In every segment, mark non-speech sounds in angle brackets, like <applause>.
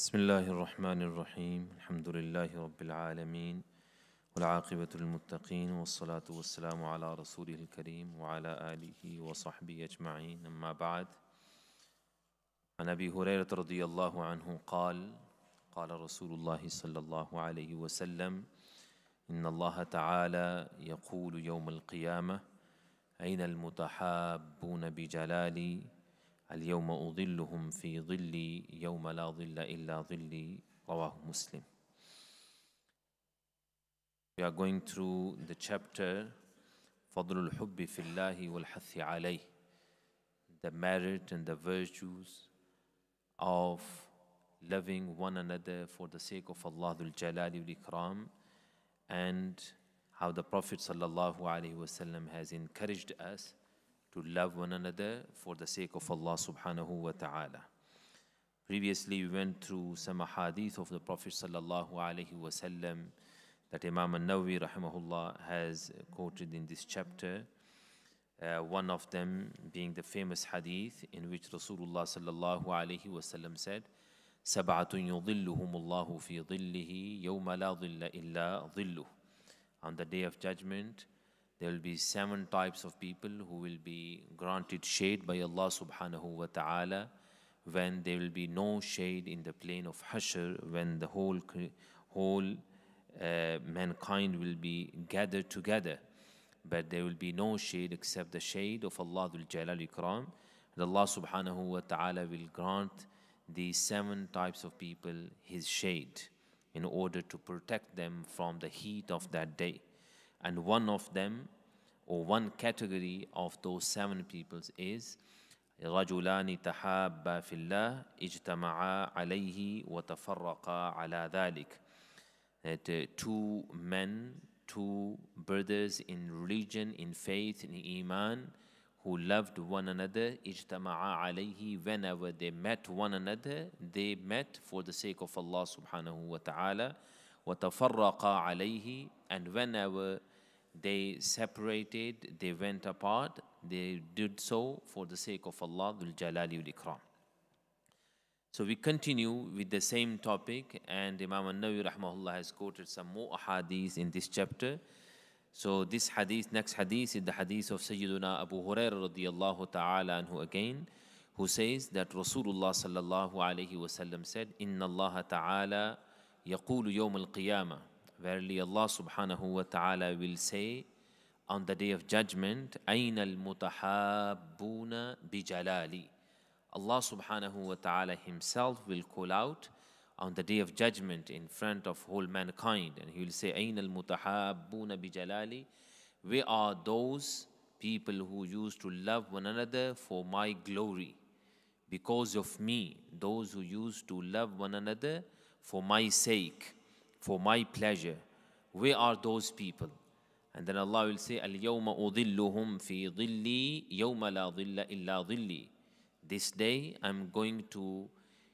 بسم الله الرحمن الرحيم الحمد لله رب العالمين والعاقبة للمتقين والصلاة والسلام على رسوله الكريم وعلى آله وصحبه أجمعين أما بعد عن أبي هريرة رضي الله عنه قال قال رسول الله صلى الله عليه وسلم إن الله تعالى يقول يوم القيامة أين المتحابون بجلالي اليوم أظلهم في ظلي يوم لا ظل إلا ظلي رواه مسلم We are going through the chapter فضل الحب في الله والحث عليه the merit and the virtues of loving one another for the sake of Allah Dhul Jalali wal Ikram and how the Prophet sallallahu alaihi wasallam has encouraged us to love one another for the sake of Allah subhanahu wa ta'ala. Previously, we went through some hadith of the Prophet sallallahu alaihi wasallam that Imam An-Nawawi rahimahullah has quoted in this chapter. Uh, one of them being the famous hadith in which Rasulullah sallallahu alaihi wasallam said, سبعة يظلهم الله في ظله يوم لا ظل إلا ظله. On the day of judgment, there will be seven types of people who will be granted shade by Allah subhanahu wa ta'ala when there will be no shade in the plain of Hashr, when the whole, whole uh, mankind will be gathered together. But there will be no shade except the shade of Allah Jalal Ikram. And Allah subhanahu wa ta'ala will grant these seven types of people his shade in order to protect them from the heat of that day. And one of them, or one category of those seven peoples is رجلان تحابا في الله اجتمعا عليه وتفرقا على ذلك. That uh, two men, two brothers in religion, in faith, in iman, who loved one another, اجتمعا عليه, whenever they met one another, they met for the sake of Allah subhanahu wa ta'ala, وتفرقا عليه, and whenever they separated, they went apart, they did so for the sake of Allah, Dhul Jalali wal Ikram. So we continue with the same topic, and Imam An-Nawawi rahmahullah has quoted some more hadiths in this chapter. So this hadith, next hadith is the hadith of Sayyiduna Abu Hurairah radiyallahu ta'ala who again, who says that Rasulullah sallallahu alayhi wasallam said, Inna Allah ta'ala yaqulu yawm al-qiyamah. Verily Allah subhanahu wa ta'ala will say on the day of judgment, أَيْنَ bi jalali." Allah subhanahu wa ta'ala himself will call out on the day of judgment in front of whole mankind and he will say, أَيْنَ bi jalali." We are those people who used to love one another for my glory? Because of me, those who used to love one another for my sake for my pleasure. Where are those people? And then Allah will say, الْيَوْمَ أُضِلُّهُمْ fi Dhilli, Yawma la Dhilla illa Dhilli." This day I'm going to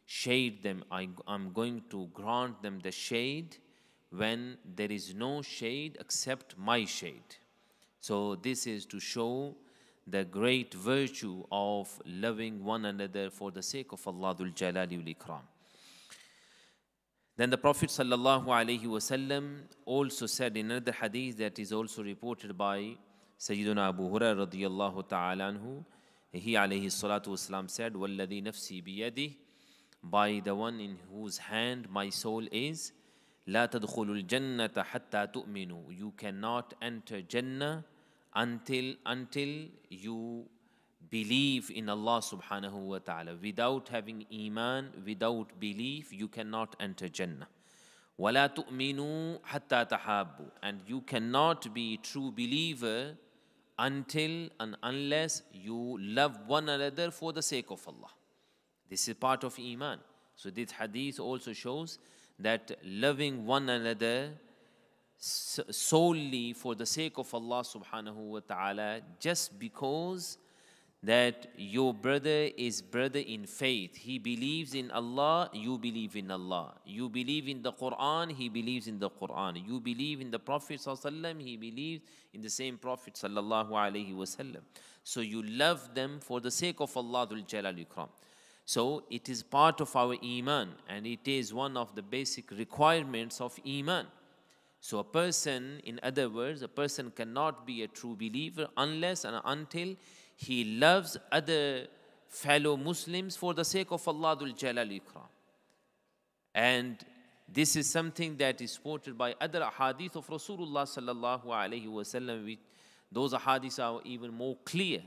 shade them. I, I'm going to grant them the shade when there is no shade except my shade. So this is to show the great virtue of loving one another for the sake of Allah Dhul Jalali Ikram. Then the Prophet ﷺ also said in another hadith that is also reported by Sayyidina Abu Hurairah radiyallahu ta'ala anhu, he alayhi salatu wasalam said, وَالَّذِي نَفْسِي بِيَدِهِ By the one in whose hand my soul is, لَا تَدْخُلُ الْجَنَّةَ حَتَّى تُؤْمِنُوا You cannot enter Jannah until, until you believe in Allah subhanahu wa ta'ala. Without having iman, without belief, you cannot enter Jannah. وَلَا تُؤْمِنُوا حَتَّى تَحَابُوا And you cannot be true believer until and unless you love one another for the sake of Allah. This is part of Iman. So this hadith also shows that loving one another solely for the sake of Allah subhanahu wa ta'ala just because that your brother is brother in faith. He believes in Allah, you believe in Allah. You believe in the Quran, he believes in the Quran. You believe in the Prophet sallam, he believes in the same Prophet sallallahu So you love them for the sake of Allah Jalal Ikram. So it is part of our iman and it is one of the basic requirements of iman. So a person, in other words, a person cannot be a true believer unless and until he loves other fellow Muslims for the sake of Allah Dul Jalal Ikram. And this is something that is supported by other hadith of Rasulullah sallallahu alayhi wasallam. Those hadiths are even more clear.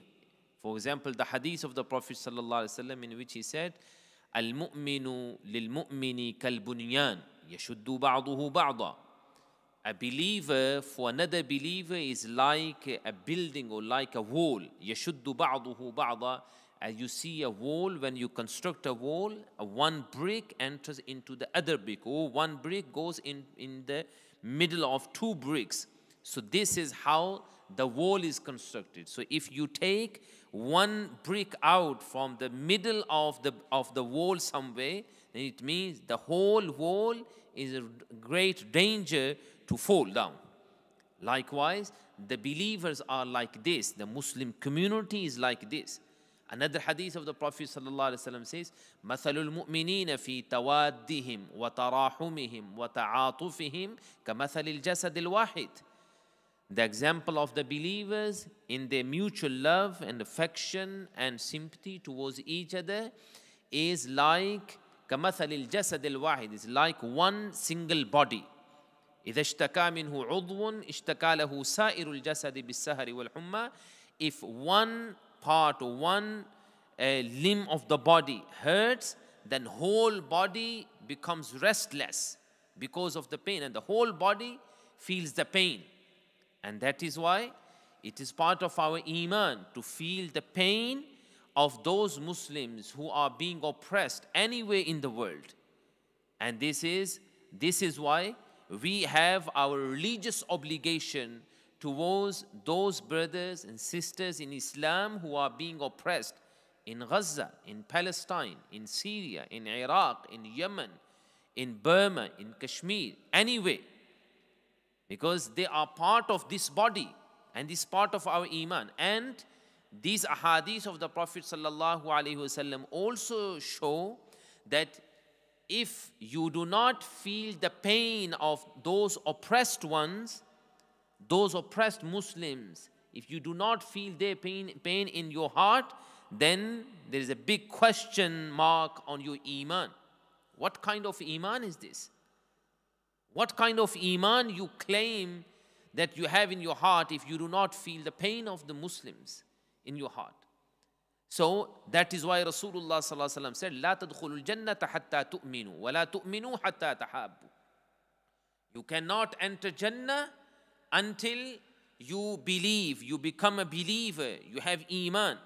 For example, the hadith of the Prophet sallallahu alaihi wasallam in which he said, "Al-mu'minu lil-mu'mini kal-bunyan, yashuddu ba'duhu ba'da." A believer for another believer is like a building or like a wall. يَشُدُّ بَعْضُهُ بَعْضًا As you see a wall, when you construct a wall, one brick enters into the other brick, or oh, one brick goes in, in the middle of two bricks. So this is how the wall is constructed. So if you take one brick out from the middle of the, of the wall somewhere, then it means the whole wall is a great danger to fall down. Likewise, the believers are like this, the Muslim community is like this. Another hadith of the Prophet ﷺ says, مَثَلُ الْمُؤْمِنِينَ فِي تَوَادِّهِمْ وَتَرَاحُمِهِمْ وَتَعَاطُفِهِمْ كَمَثَلِ الْجَسَدِ الْوَاحِدِ The example of the believers in their mutual love and affection and sympathy towards each other is like كَمَثَلِ الْجَسَدِ الْوَاحِدِ is like one single body. إذا اشتكى منه عضو اشتكى له سائر الجسد بالسهر والحمى If one part or one uh, limb of the body hurts, then whole body becomes restless because of the pain and the whole body feels the pain. And that is why it is part of our iman to feel the pain of those Muslims who are being oppressed anywhere in the world. And this is, this is why we have our religious obligation towards those brothers and sisters in Islam who are being oppressed in Gaza, in Palestine, in Syria, in Iraq, in Yemen, in Burma, in Kashmir, anyway, because they are part of this body and this part of our Iman. And these ahadith of the Prophet sallallahu alaihi wasallam also show that if you do not feel the pain of those oppressed ones, those oppressed Muslims, if you do not feel their pain, pain in your heart, then there is a big question mark on your iman. What kind of iman is this? What kind of iman you claim that you have in your heart if you do not feel the pain of the Muslims in your heart? So that is why Rasulullah ﷺ said, لا تدخلوا الجنة حتى تؤمنوا ولا تؤمنوا حتى تحابوا. You cannot enter Jannah until you believe, you become a believer, you have Iman.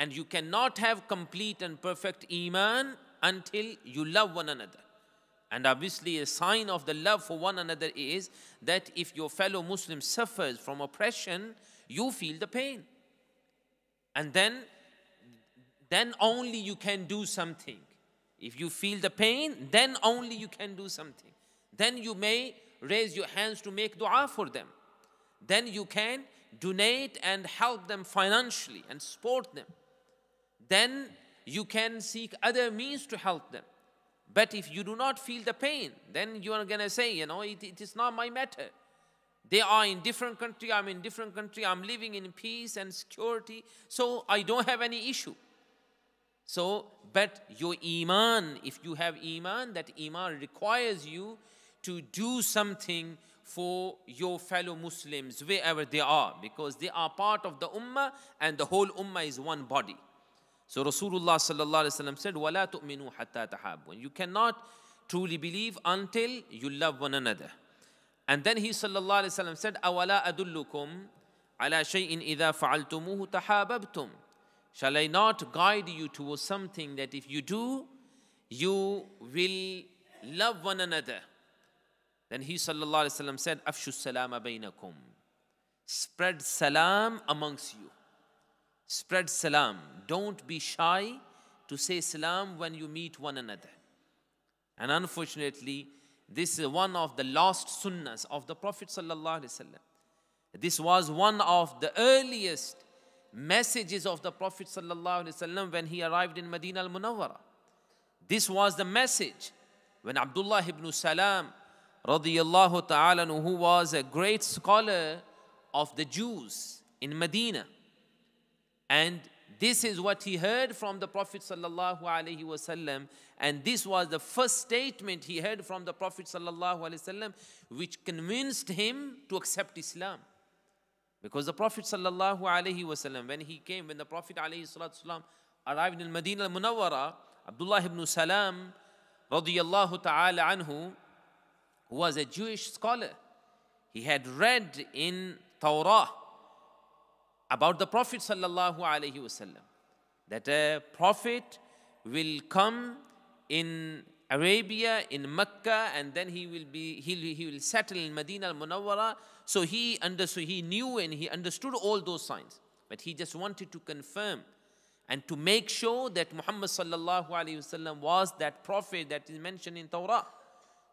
And you cannot have complete and perfect Iman until you love one another. And obviously, a sign of the love for one another is that if your fellow Muslim suffers from oppression, you feel the pain. And then then only you can do something. If you feel the pain, then only you can do something. Then you may raise your hands to make dua for them. Then you can donate and help them financially and support them. Then you can seek other means to help them. But if you do not feel the pain, then you are going to say, you know, it, it is not my matter. They are in different country, I'm in different country, I'm living in peace and security, so I don't have any issue. So, but your iman, if you have iman, that iman requires you to do something for your fellow Muslims wherever they are because they are part of the ummah and the whole ummah is one body. So Rasulullah sallallahu alaihi wasallam said, "Wala tu'minu hatta When You cannot truly believe until you love one another. And then he sallallahu alaihi wasallam said, "Awala adullukum ala shay'in idha fa'altumuhu tahababtum." Shall I not guide you towards something that if you do, you will love one another? Then he وسلم, said, Afshu salama bainakum. Spread salam amongst you. Spread salam. Don't be shy to say salam when you meet one another. And unfortunately, this is one of the last sunnas of the Prophet. This was one of the earliest messages of the Prophet ﷺ when he arrived in Medina al-Munawwara. This was the message when Abdullah ibn Salam radiyallahu ta'ala who was a great scholar of the Jews in Medina. And this is what he heard from the Prophet sallallahu wasallam and this was the first statement he heard from the Prophet sallallahu wasallam which convinced him to accept Islam. Because the Prophet sallallahu alaihi wasallam, when he came, when the Prophet alaihi wasallam arrived in Medina al-Munawwara, Abdullah ibn Salam radiyallahu ta'ala anhu, who was a Jewish scholar, he had read in Torah about the Prophet sallallahu alaihi wasallam that a prophet will come in Arabia, in Mecca, and then he will be he, he will settle in Medina al-Munawwara so he understood, he knew and he understood all those signs. But he just wanted to confirm and to make sure that Muhammad sallallahu alayhi wasallam was that prophet that is mentioned in Torah.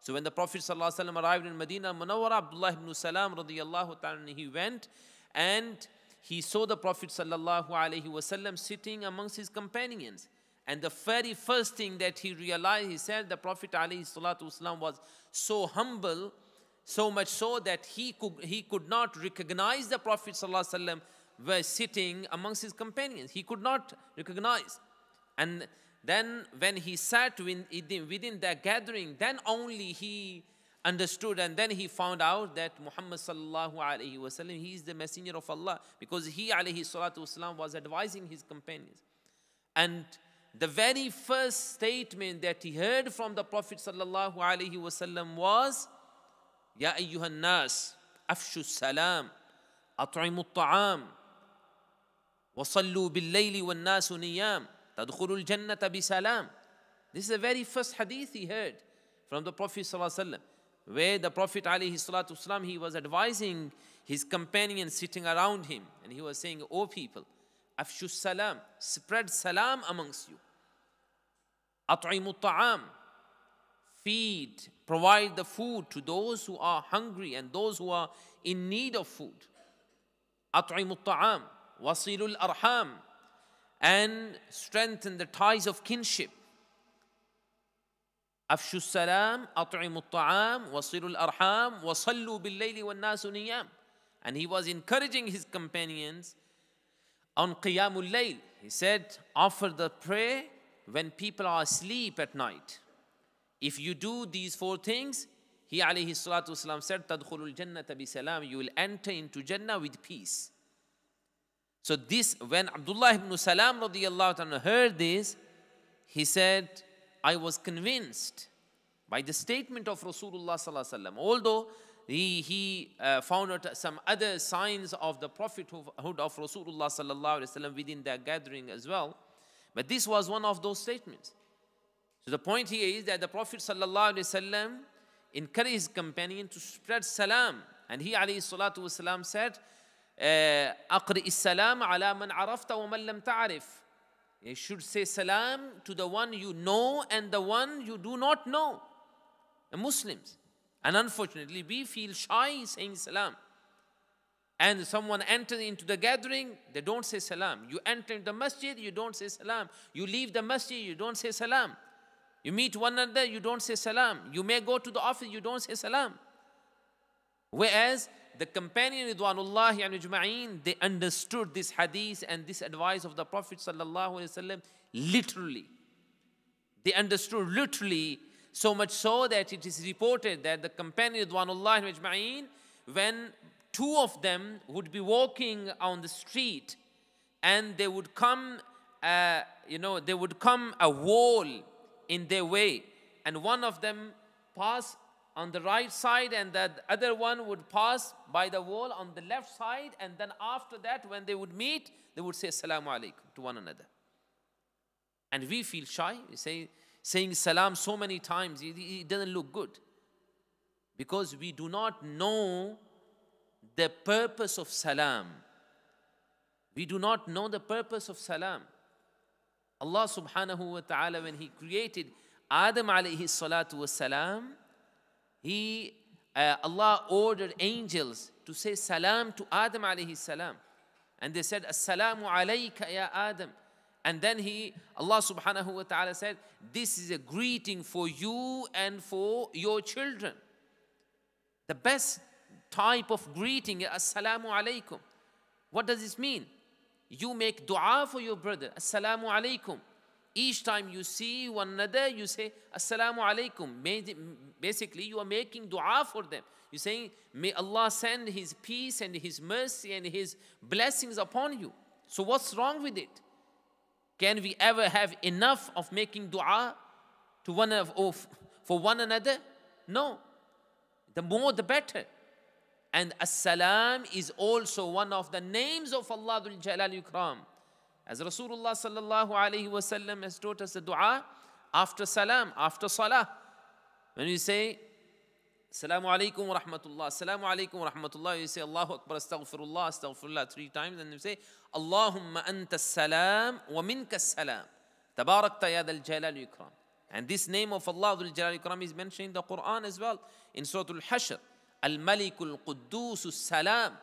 So when the Prophet sallallahu alaihi wasallam arrived in Medina Munawwara, Abdullah ibn Salam radiyallahu ta'ala he went and he saw the Prophet sallallahu alaihi wasallam sitting amongst his companions. And the very first thing that he realized, he said, the Prophet alayhi salatu was so humble so much so that he could, he could not recognize the Prophet ﷺ were sitting amongst his companions. He could not recognize. And then when he sat within, within that gathering, then only he understood and then he found out that Muhammad sallallahu wasallam, he is the messenger of Allah because he alayhi salatu was advising his companions. And the very first statement that he heard from the Prophet sallallahu wasallam was, يا ايها الناس افشوا السلام اطعموا الطعام وصلوا بالليل والناس نيام تدخلوا الجنه بسلام This is the very first hadith he heard from the Prophet صلى الله عليه وسلم where the Prophet عليه الصلاة والسلام he was advising his companions sitting around him, and he was saying, O oh people, أفشوا السلام spread salam amongst you. أطعموا الطعام feed provide the food to those who are hungry and those who are in need of food. أطعم الطعام and strengthen the ties of kinship. أفشوا السلام taam الطعام arham wasallu وصلوا بالليل والناس نيام and he was encouraging his companions on Qiyamul Layl. He said, offer the prayer when people are asleep at night. If you do these four things, he alayhi salatu wasalam said, Tadkhulul jannata salam." you will enter into Jannah with peace. So this, when Abdullah ibn Salam radiallahu anhu heard this, he said, I was convinced by the statement of Rasulullah sallallahu alaihi wasallam. Although he, he uh, found out some other signs of the prophethood of Rasulullah sallallahu alaihi wasallam within their gathering as well, but this was one of those statements. So the point here is that the Prophet ﷺ encouraged his companion to spread salam. And he والسلام, said, أقرئ السلام على من عرفت ومن لم تعرف You should say salam to the one you know and the one you do not know. The Muslims. And unfortunately, we feel shy saying salam. And someone enters into the gathering, they don't say salam. You enter the masjid, you don't say salam. You leave the masjid, you don't say salam. You meet one another, you don't say salam. You may go to the office, you don't say salam. Whereas the companion Ridwanullahi and Ujma'in, they understood this hadith and this advice of the Prophet Sallallahu Alaihi Wasallam literally. They understood literally so much so that it is reported that the companion Ridwanullahi and Ujma'in, when two of them would be walking on the street and they would come, uh, you know, they would come a wall in their way. And one of them passed on the right side, and the other one would pass by the wall on the left side. And then after that, when they would meet, they would say salam alaikum to one another. And we feel shy. We say, saying salam so many times, it, it doesn't look good. Because we do not know the purpose of salam. We do not know the purpose of salam. Allah subhanahu wa ta'ala, when He created Adam alayhi salatu wasalam, He, uh, Allah ordered angels to say salam to Adam alayhi salam. And they said, Assalamu alayka ya Adam. And then he, Allah subhanahu wa ta'ala said, This is a greeting for you and for your children. The best type of greeting, Assalamu alaykum. What does this mean? You make dua for your brother. Assalamu alaikum. Each time you see one another, you say, Assalamu alaikum. Basically, you are making dua for them. You're saying, May Allah send His peace and His mercy and His blessings upon you. So, what's wrong with it? Can we ever have enough of making dua to one of, for one another? No. The more, the better. And As-Salam is also one of the names of Allah Dhul Jalal Yukram. As Rasulullah sallallahu alaihi wasallam has taught us the dua after salam, after salah. When you say, Assalamu alaikum wa rahmatullah, Assalamu alaikum wa rahmatullah, you say Allahu Akbar, astaghfirullah, astaghfirullah three times, and you say, Allahumma anta salam wa minka salam. Tabarakta ya al jalal yukram. And this name of Allah dhul jalal yukram is mentioned in the Quran as well, in Surah Al-Hashr. Al Malikul Quddus Salam.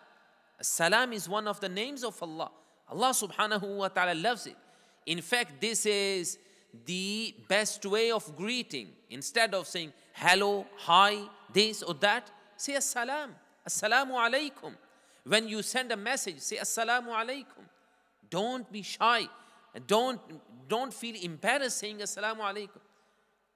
Salam is one of the names of Allah. Allah subhanahu wa ta'ala loves it. In fact, this is the best way of greeting. Instead of saying hello, hi, this or that, say assalam, assalamu alaikum. When you send a message, say assalamu alaikum. Don't be shy. Don't, don't feel embarrassed saying assalamu alaikum.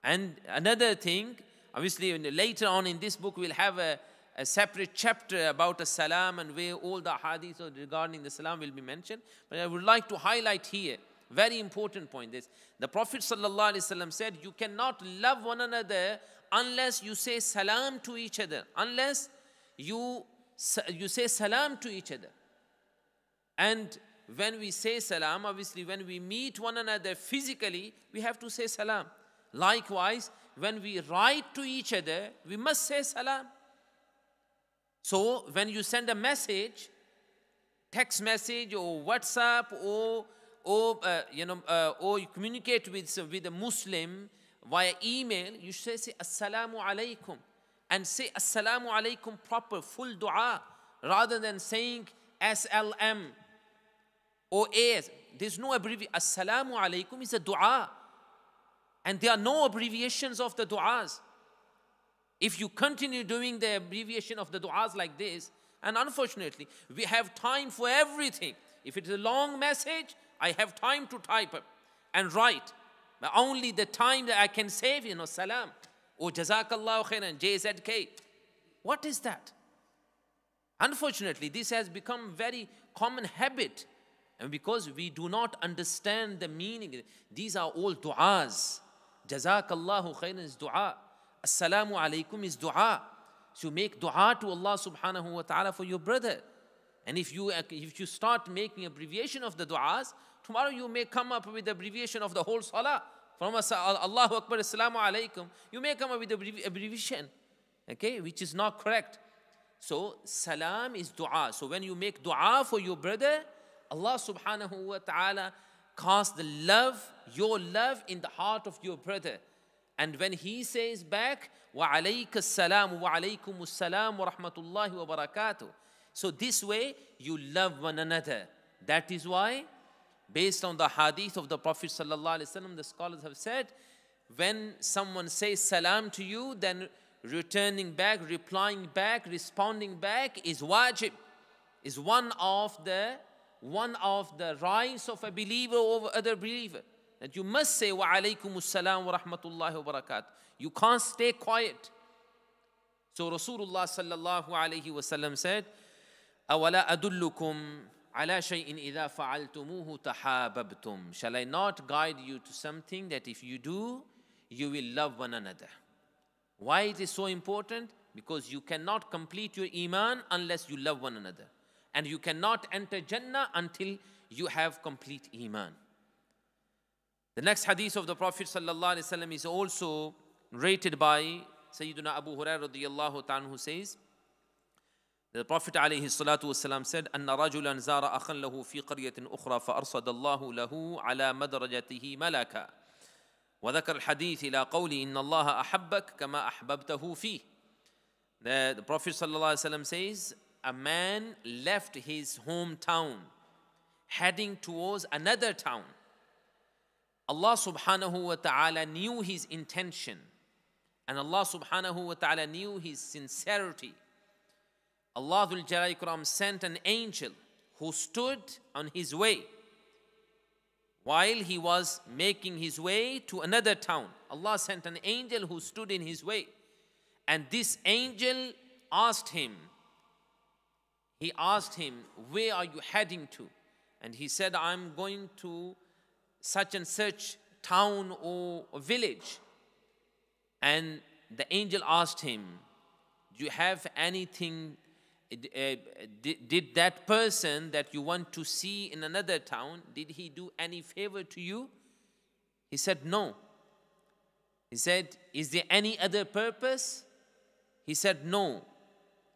And another thing, Obviously, later on in this book, we'll have a, a separate chapter about a salam and where all the hadith regarding the salam will be mentioned. But I would like to highlight here, very important point this. The Prophet ﷺ said, you cannot love one another unless you say salam to each other, unless you, you say salam to each other. And when we say salam, obviously when we meet one another physically, we have to say salam. Likewise, when we write to each other, we must say salam. So when you send a message, text message or WhatsApp or or uh, you know uh, or you communicate with with a Muslim via email, you should say assalamu alaikum and say assalamu alaikum proper full dua rather than saying SLM or AS. There's no abbreviation. Assalamu alaikum is a dua. And there are no abbreviations of the du'as. If you continue doing the abbreviation of the du'as like this, and unfortunately, we have time for everything. If it is a long message, I have time to type up and write. But only the time that I can save, you know, salam. Or oh, jazakallah khairan, JZK. What is that? Unfortunately, this has become very common habit. And because we do not understand the meaning, these are all du'as. جزاك الله خيرا is dua. السلام عليكم is dua. So make dua to Allah subhanahu wa ta'ala for your brother. And if you, if you start making abbreviation of the du'as, tomorrow you may come up with abbreviation of the whole salah. From Allahu Akbar, السلام عليكم you may come up with abbreviation, okay, which is not correct. So, salam is dua. So, when you make dua for your brother, Allah subhanahu wa ta'ala the love your love in the heart of your brother. And when he says back, wa alayka salam wa alaykum salam wa rahmatullahi wa barakatuh. So this way you love one another. That is why, based on the hadith of the Prophet sallallahu alaihi wasallam, the scholars have said, when someone says salam to you, then returning back, replying back, responding back is wajib, is one of the one of the rights of a believer over other believer that you must say wa alaykum assalam wa rahmatullahi wa barakatuh. You can't stay quiet. So Rasulullah sallallahu alayhi wa sallam said, أَوَلَا أَدُلُّكُمْ عَلَى شَيْءٍ إِذَا فَعَلْتُمُوهُ تَحَابَبْتُمْ Shall I not guide you to something that if you do, you will love one another? Why it is so important? Because you cannot complete your iman unless you love one another. And you cannot enter Jannah until you have complete iman. The next hadith of the Prophet ﷺ is also rated by Sayyidina Abu Hurairah radiyallahu ta'ala says, the Prophet ﷺ الصلاة والسلام said, أن رجلا زار أخا له في قرية أخرى فأرصد الله له على مدرجته ملكا وذكر الحديث إلى قول إن الله أحبك كما أحببته فيه The, the Prophet ﷺ الله says, a man left his hometown heading towards another town Allah subhanahu wa ta'ala knew his intention and Allah subhanahu wa ta'ala knew his sincerity. Allah Jalal sent an angel who stood on his way while he was making his way to another town. Allah sent an angel who stood in his way. And this angel asked him, he asked him, Where are you heading to? And he said, I'm going to such and such town or village. And the angel asked him, Do you have anything? Uh, uh, did that person that you want to see in another town, did he do any favor to you? He said, No. He said, Is there any other purpose? He said, No.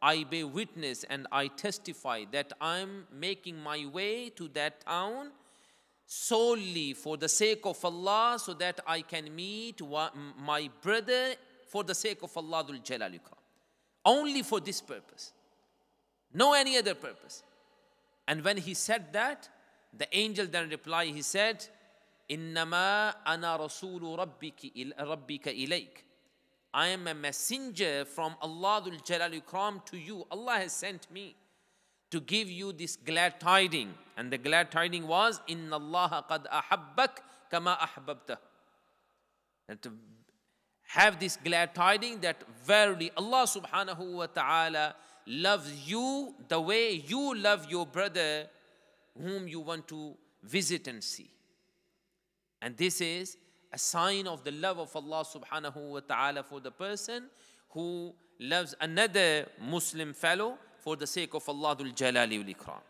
I bear witness and I testify that I'm making my way to that town solely for the sake of Allah so that I can meet my brother for the sake of Allah Jalaluka. Only for this purpose. No any other purpose. And when he said that, the angel then replied, he said, إِنَّمَا أَنَا رَسُولُ rabbika ilayk. I am a messenger from Allah Dhul to you. Allah has sent me to give you this glad tiding. And the glad tiding was, Inna Allah qad ahabbak kama ahbabtah. And to have this glad tiding that verily Allah subhanahu wa ta'ala loves you the way you love your brother whom you want to visit and see. And this is a sign of the love of Allah subhanahu wa ta'ala for the person who loves another Muslim fellow for the sake of Allah Dhul Jalali wal Ikram.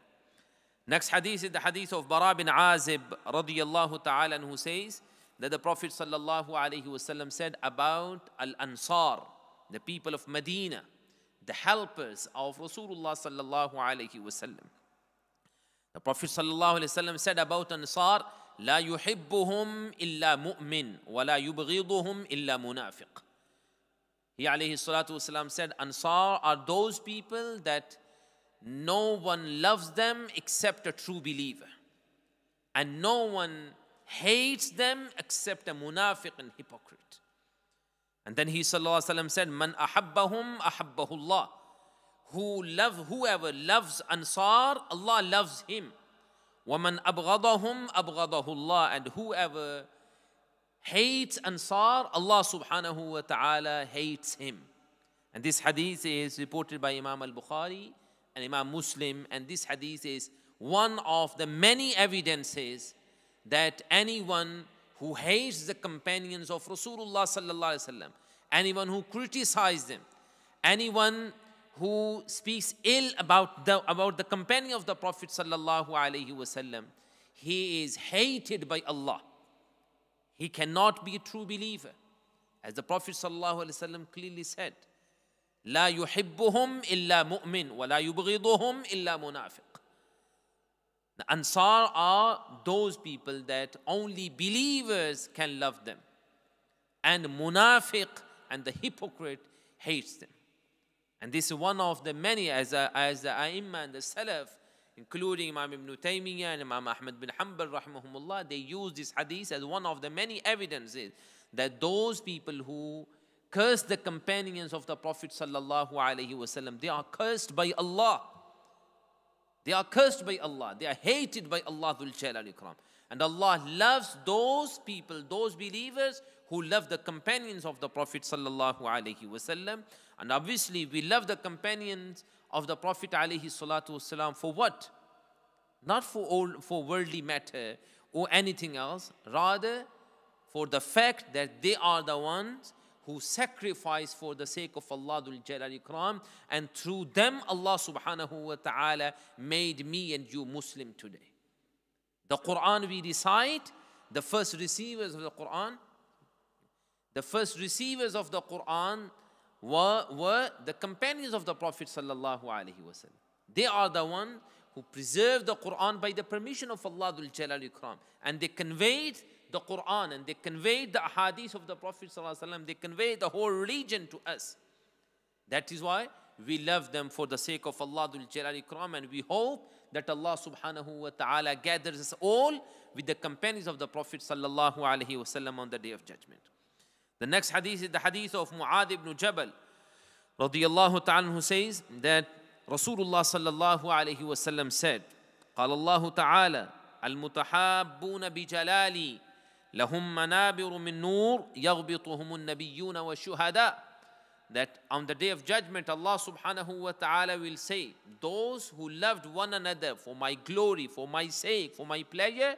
Next hadith is the hadith of Bara bin Azib radiyallahu ta'ala who says that the Prophet sallallahu alayhi wasallam said about al-Ansar, the people of Medina, the helpers of Rasulullah sallallahu alayhi wasallam. The Prophet sallallahu alayhi wasallam said about Ansar, لا يحبهم إلا مؤمن ولا يبغضهم إلا منافق. He alayhi salatu wasalam said, Ansar are those people that no one loves them except a true believer. And no one hates them except a munafiq and hypocrite. And then he sallallahu alayhi wa said, Man ahabbahum ahabbahullah. Who love, whoever loves Ansar, Allah loves him. وَمَنْ أَبْغَضَهُمْ أَبْغَضَهُ اللَّهُ And whoever hates Ansar, Allah subhanahu wa ta'ala hates him. And this hadith is reported by Imam al Bukhari and Imam Muslim. And this hadith is one of the many evidences that anyone who hates the companions of Rasulullah sallallahu alaihi wasallam, anyone who criticizes them, anyone who speaks ill about the about the companion of the Prophet sallallahu alaihi wasallam, he is hated by Allah. He cannot be a true believer. As the Prophet ﷺ clearly said, لا يحبهم إلا مؤمن ولا يبغضهم إلا منافق. The Ansar are those people that only believers can love them. And munafiq and the hypocrite hates them. And this is one of the many, as, a, as the Aimma and the Salaf including Imam Ibn Taymiyyah and Imam Ahmad bin Hanbal, rahimahumullah, they use this hadith as one of the many evidences that those people who curse the companions of the Prophet sallallahu alaihi wasallam, they are cursed by Allah. They are cursed by Allah. They are hated by Allah And Allah loves those people, those believers who love the companions of the Prophet sallallahu alaihi wasallam. And obviously, we love the companions of the Prophet alayhi for what? Not for, all for worldly matter or anything else, rather for the fact that they are the ones who sacrifice for the sake of Allah Dul and through them Allah subhanahu wa ta'ala made me and you Muslim today. The Quran we recite, the first receivers of the Quran, the first receivers of the Quran were, were the companions of the Prophet sallallahu alaihi wasallam. They are the one who preserved the Quran by the permission of Allah Jalal And they conveyed the Quran and they conveyed the hadith of the Prophet sallallahu They conveyed the whole religion to us. That is why we love them for the sake of Allah Jalal and we hope that Allah subhanahu wa ta'ala gathers us all with the companions of the Prophet sallallahu alaihi wasallam on the day of judgment. The next hadith is the hadith of Mu'adh ibn Jabal radiallahu ta'ala who says that Rasulullah sallallahu alayhi wasallam said, قال الله تعالى المتحابون بجلالي لهم منابر من نور يغبطهم النبيون والشهداء that on the day of judgment Allah subhanahu wa ta'ala will say those who loved one another for my glory for my sake for my pleasure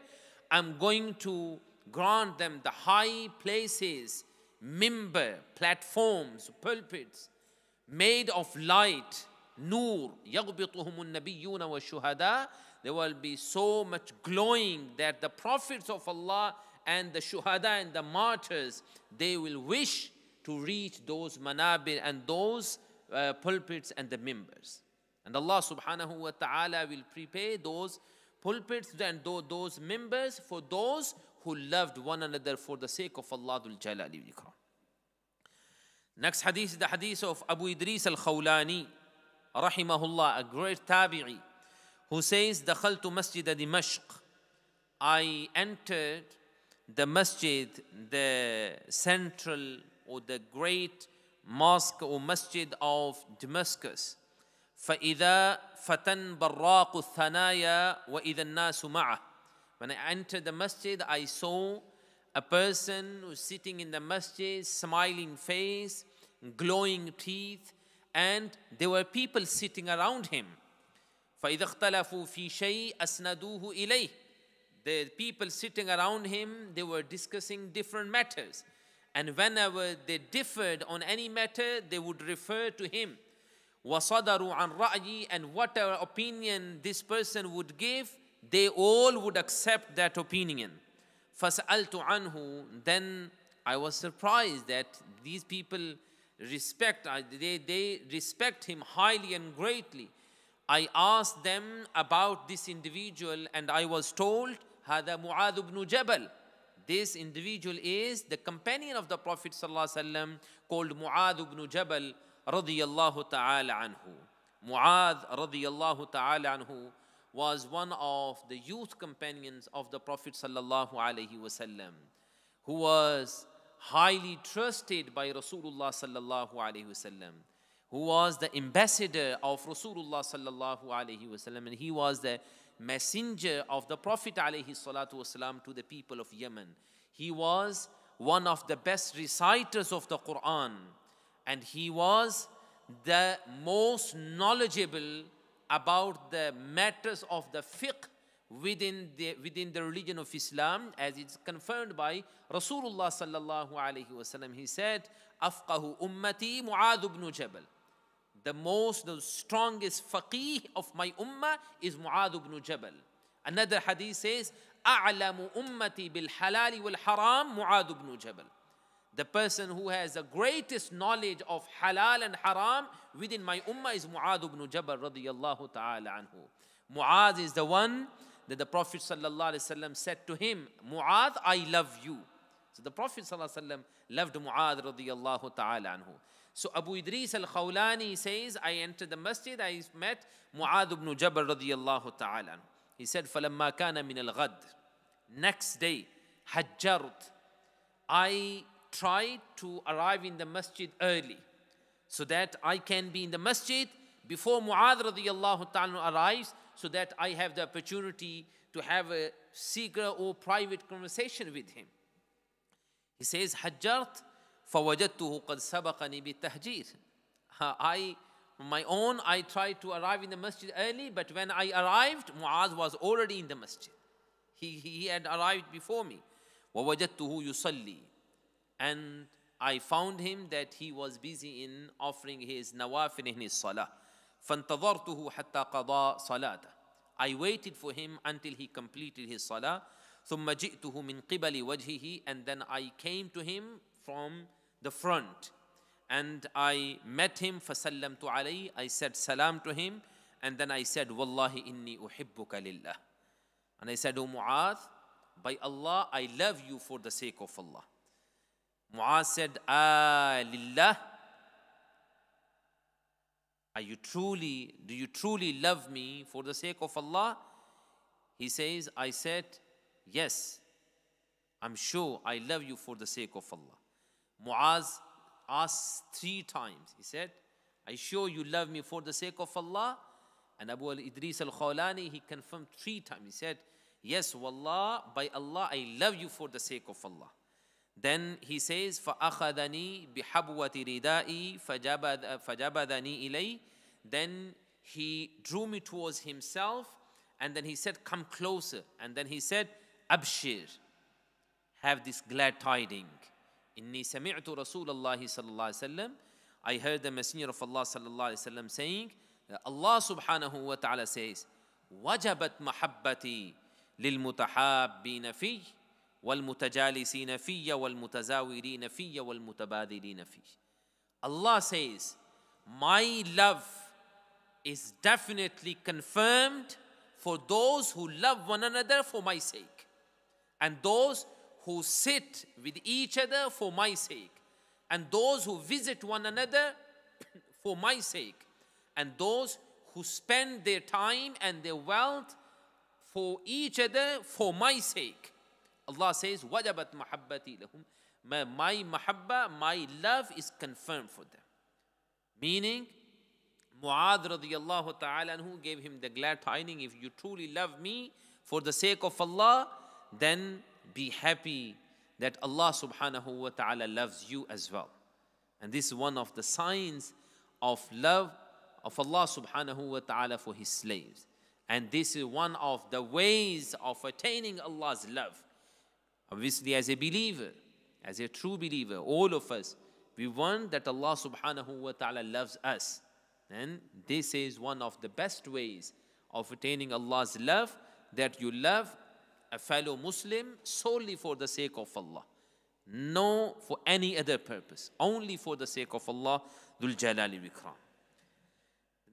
I'm going to grant them the high places mimber, platforms, pulpits made of light, nur, يَغْبِطُهُمُ النَّبِيُّونَ وَالشُّهَدَاء There will be so much glowing that the prophets of Allah and the shuhada and the martyrs, they will wish to reach those manabir and those uh, pulpits and the members. And Allah subhanahu wa ta'ala will prepare those pulpits and those members for those who loved one another for the sake of Allah Jalali نكس حديث ده حديث اوف ابو ادريس الخولاني رحمه الله a great tabi'i who says, دخلت مسجد دمشق I entered the masjid, the central or the great mosque or masjid of Damascus. فإذا فتن براق الثنايا وإذا الناس معه. When I entered the masjid, I saw a person who's sitting in the masjid, smiling face, glowing teeth, and there were people sitting around him. فَإِذَا اخْتَلَفُوا فِي شَيْءٍ أَسْنَدُوهُ The people sitting around him, they were discussing different matters. And whenever they differed on any matter, they would refer to him. Wasadaru And whatever opinion this person would give, they all would accept that opinion. فَسَأَلْتُ عَنْهُ Then I was surprised that these people respect, uh, they, they respect him highly and greatly. I asked them about this individual and I was told, هَذَا مُعَاذُ بْنُ جَبَلٍ This individual is the companion of the Prophet ﷺ called Mu'adh ibn Jabal radiyallahu ta'ala anhu. Mu'adh الله تعالى عنه." was one of the youth companions of the Prophet sallallahu alaihi wasallam, who was highly trusted by Rasulullah sallallahu alaihi wasallam, who was the ambassador of Rasulullah sallallahu alaihi wasallam, and he was the messenger of the Prophet alaihi salatu wasallam to the people of Yemen. He was one of the best reciters of the Quran, and he was the most knowledgeable about the matters of the fiqh within the, within the religion of Islam as it's confirmed by Rasulullah sallallahu alaihi wasallam. He said, Afqahu ummati Mu'adh ibn Jabal. The most, the strongest faqih of my ummah is Mu'adh ibn Jabal. Another hadith says, أعلم أمتي بالحلال والحرام muadh ibn Jabal." The person who has the greatest knowledge of halal and haram within my ummah is Mu'adh ibn Jabal radiyallahu ta'ala anhu. Mu'adh is the one that the Prophet sallallahu alaihi wasallam said to him, Mu'adh, I love you. So the Prophet sallallahu alaihi wasallam loved Mu'adh radiyallahu ta'ala anhu. So Abu Idris al-Khawlani says, I entered the masjid, I met Mu'adh ibn Jabal radiyallahu ta'ala anhu. He said, فَلَمَّا كَانَ مِنَ الْغَدْ Next day, حَجَّرْتُ I try to arrive in the masjid early so that I can be in the masjid before Mu'adh radiallahu ta'ala arrives so that I have the opportunity to have a secret or private conversation with him. He says, Hajjart فَوَجَدْتُهُ قَدْ bi tahjir." I, my own, I tried to arrive in the masjid early, but when I arrived, Mu'adh was already in the masjid. He, he had arrived before me. وَوَجَدْتُهُ يُصَلِّي and I found him that he was busy in offering his nawafil in his salah. فَانْتَظَرْتُهُ حَتَّى قَضَى صَلَاتَهُ I waited for him until he completed his salah. ثُمَّ جِئْتُهُ مِنْ قِبَلِ وَجْهِهِ And then I came to him from the front. And I met him, فَسَلَّمْتُ عَلَيْهِ I said salam to him. And then I said, وَاللَّهِ إِنِّي أُحِبُّكَ لِلَّهِ And I said, O Mu'adh, by Allah, I love you for the sake of Allah. Muaz said, Ah, Are you truly, do you truly love me for the sake of Allah? He says, I said, Yes, I'm sure I love you for the sake of Allah. Muaz asked three times. He said, I sure you love me for the sake of Allah. And Abu al Idris al Khawlani, he confirmed three times. He said, Yes, Wallah, by Allah, I love you for the sake of Allah. Then he says, فَأَخَذَنِي بِحَبْوَةِ رِدَائِي فَجَبَذَنِي إِلَيْهِ Then he drew me towards himself and then he said, come closer. And then he said, أَبْشِرْ Have this glad tiding. إِنِّي سَمِعْتُ رَسُولَ اللَّهِ صَلَّى اللَّهِ وسلم. I heard the messenger of Allah صلى الله عليه وسلم saying, Allah سبحانه وتعالى says, وَجَبَتْ مَحَبَّتِي لِلْمُتَحَابِّينَ فِيهِ وَالْمُتَجَالِسِينَ فِيَّ وَالْمُتَزَاوِرِينَ فِيَّ وَالْمُتَبَادِلِينَ فِيَّ Allah says, My love is definitely confirmed for those who love one another for my sake, and those who sit with each other for my sake, and those who visit one another <coughs> for my sake, and those who spend their time and their wealth for each other for my sake. Allah says, Wajabat mahabbati lahum. My, my mahabba, my love is confirmed for them. Meaning, Mu'adh radiallahu ta'ala who gave him the glad tidings, if you truly love me for the sake of Allah, then be happy that Allah subhanahu wa ta'ala loves you as well. And this is one of the signs of love of Allah subhanahu wa ta'ala for his slaves. And this is one of the ways of attaining Allah's love Obviously, as a believer, as a true believer, all of us, we want that Allah subhanahu wa ta'ala loves us. And this is one of the best ways of attaining Allah's love that you love a fellow Muslim solely for the sake of Allah. No, for any other purpose, only for the sake of Allah, dul Jalali Vikram.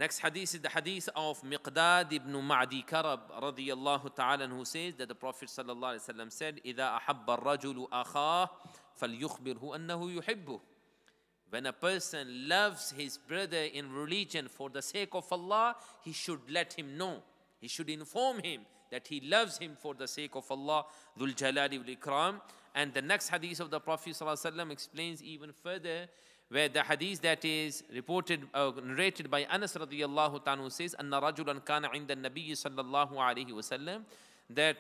Next hadith is the hadith of Miqdad ibn Ma'di Karab radiyallahu ta'ala who says that the Prophet sallallahu alayhi wasallam said, إِذَا أَحَبَّ الرَّجُلُ أَخَاهُ فَلْيُخْبِرْهُ أَنَّهُ يُحِبُّهُ When a person loves his brother in religion for the sake of Allah, he should let him know. He should inform him that he loves him for the sake of Allah, And the next hadith of the Prophet ﷺ explains even further where the hadith that is reported, uh, narrated by Anas radiyallahu ta'ala says, أَنَّ رَجُلًا كَانَ عِنْدَ النَّبِيِّ sallallahu alayhi wasallam, that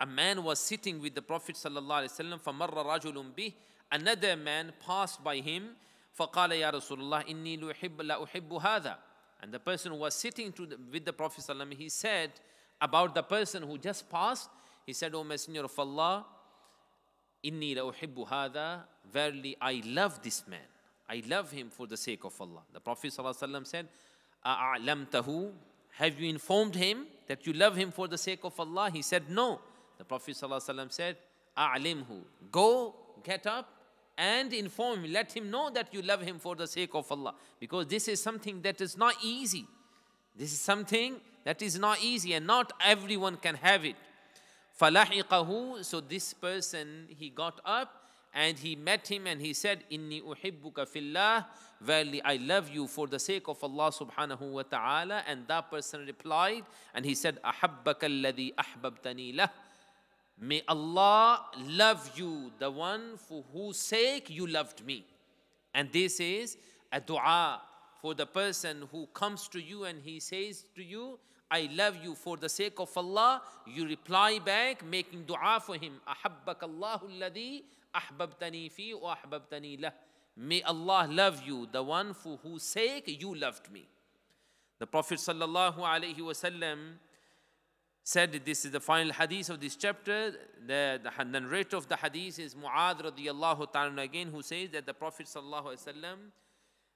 a man was sitting with the Prophet sallallahu alayhi wasallam, فَمَرَّ رَجُلٌ بِهِ Another man passed by him, فَقَالَ يَا رَسُولُ اللَّهِ إِنِّي لَأُحِبُّ هَذَا And the person who was sitting the, with the Prophet sallallahu alayhi wasallam, he said about the person who just passed, he said, O Messenger of Allah, Inni la uhibbu hada, verily I love this man. I love him for the sake of Allah. The Prophet ﷺ said, A'lamtahu, have you informed him that you love him for the sake of Allah? He said, no. The Prophet ﷺ said, A'limhu, go, get up and inform him. Let him know that you love him for the sake of Allah. Because this is something that is not easy. This is something that is not easy and not everyone can have it. فَلَحِقَهُ So this person, he got up and he met him and he said, Inni uhibbuka fillah, verily I love you for the sake of Allah subhanahu wa ta'ala. And that person replied and he said, Ahabbaka alladhi ahbabtani lah. May Allah love you, the one for whose sake you loved me. And this is a dua for the person who comes to you and he says to you, I love you for the sake of Allah, you reply back making dua for him. أحبك الله الذي أحببتني فيه وأحببتني له. May Allah love you, the one for whose sake you loved me. The Prophet sallallahu alaihi wasallam said this is the final hadith of this chapter. The, the narrator of the hadith is Mu'adh radiallahu ta'ala again who says that the Prophet sallallahu alaihi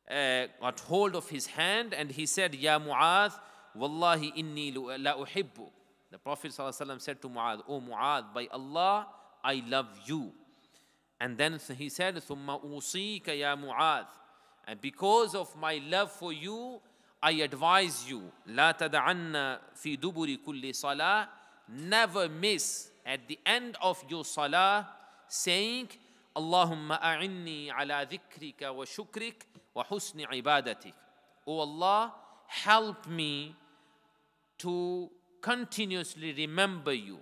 wasallam uh, got hold of his hand and he said, Ya Mu'adh, والله إني لا أحب The Prophet صلى الله عليه وسلم said to Mu'adh, O Mu'adh, by Allah, I love you. And then he said, ثُمَّ أُوصِيكَ يَا مُعَاذ And because of my love for you, I advise you, لا تدعن في دبر كل صلاة Never miss at the end of your salah saying, اللهم أعني على ذكرك وشكرك وحسن عبادتك. O Allah, help me to continuously remember you.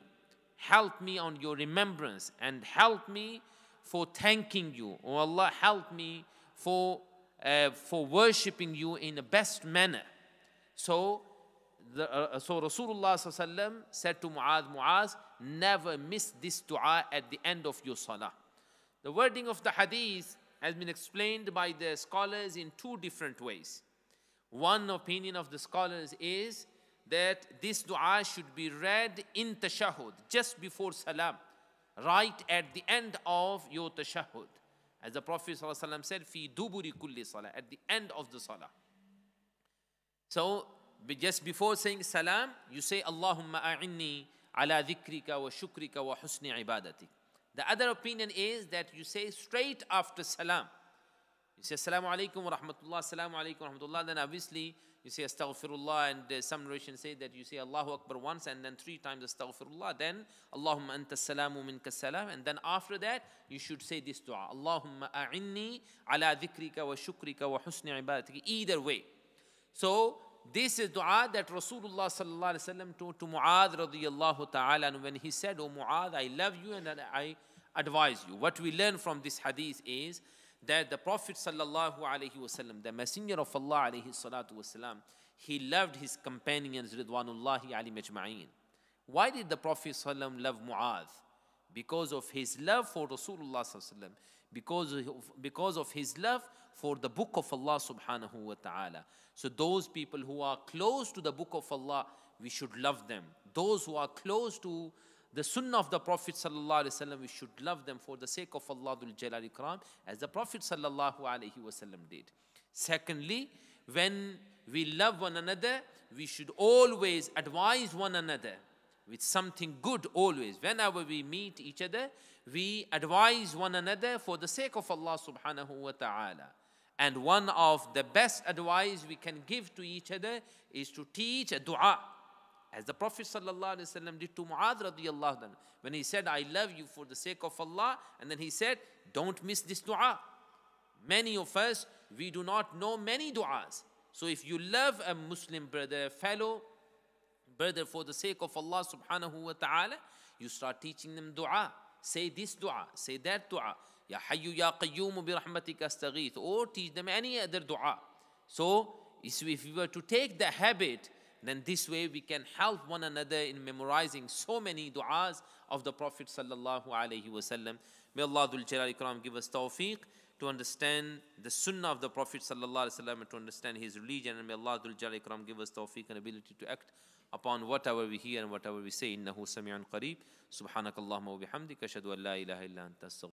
Help me on your remembrance and help me for thanking you. Oh Allah, help me for, uh, for worshipping you in the best manner. So, the, uh, uh so Rasulullah said to Muadh Muaz, never miss this dua at the end of your salah. The wording of the hadith has been explained by the scholars in two different ways. One opinion of the scholars is that this dua should be read in tashahud, just before salam, right at the end of your tashahud. As the Prophet ﷺ said, fi duburi kulli salah, at the end of the salah. So, just before saying salam, you say, Allahumma a'inni ala dhikrika wa shukrika wa husni ibadati. The other opinion is that you say straight after salam. You say, Assalamu alaikum wa rahmatullah, Assalamu alaikum wa rahmatullah, then obviously you say astaghfirullah and uh, some narrations say that you say Allahu Akbar once and then three times astaghfirullah then Allahumma anta salamu minka salam and then after that you should say this dua Allahumma a'inni ala dhikrika wa shukrika wa husni ibadatika either way so this is dua that Rasulullah sallallahu alaihi wasallam told to Muadh radiyallahu ta'ala and when he said oh Muadh I love you and I advise you what we learn from this hadith is that the Prophet sallallahu alaihi wasallam, the Messenger of Allah alaihi salatu wasallam, he loved his companions ridwanullahi ali majma'in. Why did the Prophet sallam love Mu'adh? Because of his love for Rasulullah sallam, because of, because of his love for the book of Allah subhanahu wa ta'ala. So those people who are close to the book of Allah, we should love them. Those who are close to the sunnah of the Prophet sallallahu alaihi wasallam, we should love them for the sake of Allah Jalal Ikram, as the Prophet sallallahu alaihi wasallam did. Secondly, when we love one another, we should always advise one another with something good always. Whenever we meet each other, we advise one another for the sake of Allah subhanahu wa ta'ala. And one of the best advice we can give to each other is to teach a dua as the Prophet ﷺ did to Mu'adh radiallahu when he said, I love you for the sake of Allah, and then he said, don't miss this dua. Many of us, we do not know many du'as. So if you love a Muslim brother, fellow brother for the sake of Allah subhanahu wa ta'ala, you start teaching them dua. Say this dua, say that dua. Ya Hayyu Ya Qayyum bi rahmatika astaghith. Or teach them any other dua. So if we were to take the habit then this way we can help one another in memorizing so many du'as of the Prophet sallallahu alaihi wasallam. May Allah Dhul Jalal give us tawfiq to understand the sunnah of the Prophet sallallahu alaihi wasallam and to understand his religion. And may Allah Dhul Jalal give us tawfiq and ability to act upon whatever we hear and whatever we say. Innahu sami'un qareeb. Subhanakallahumma wa bihamdika. Ashhadu an la ilaha illa anta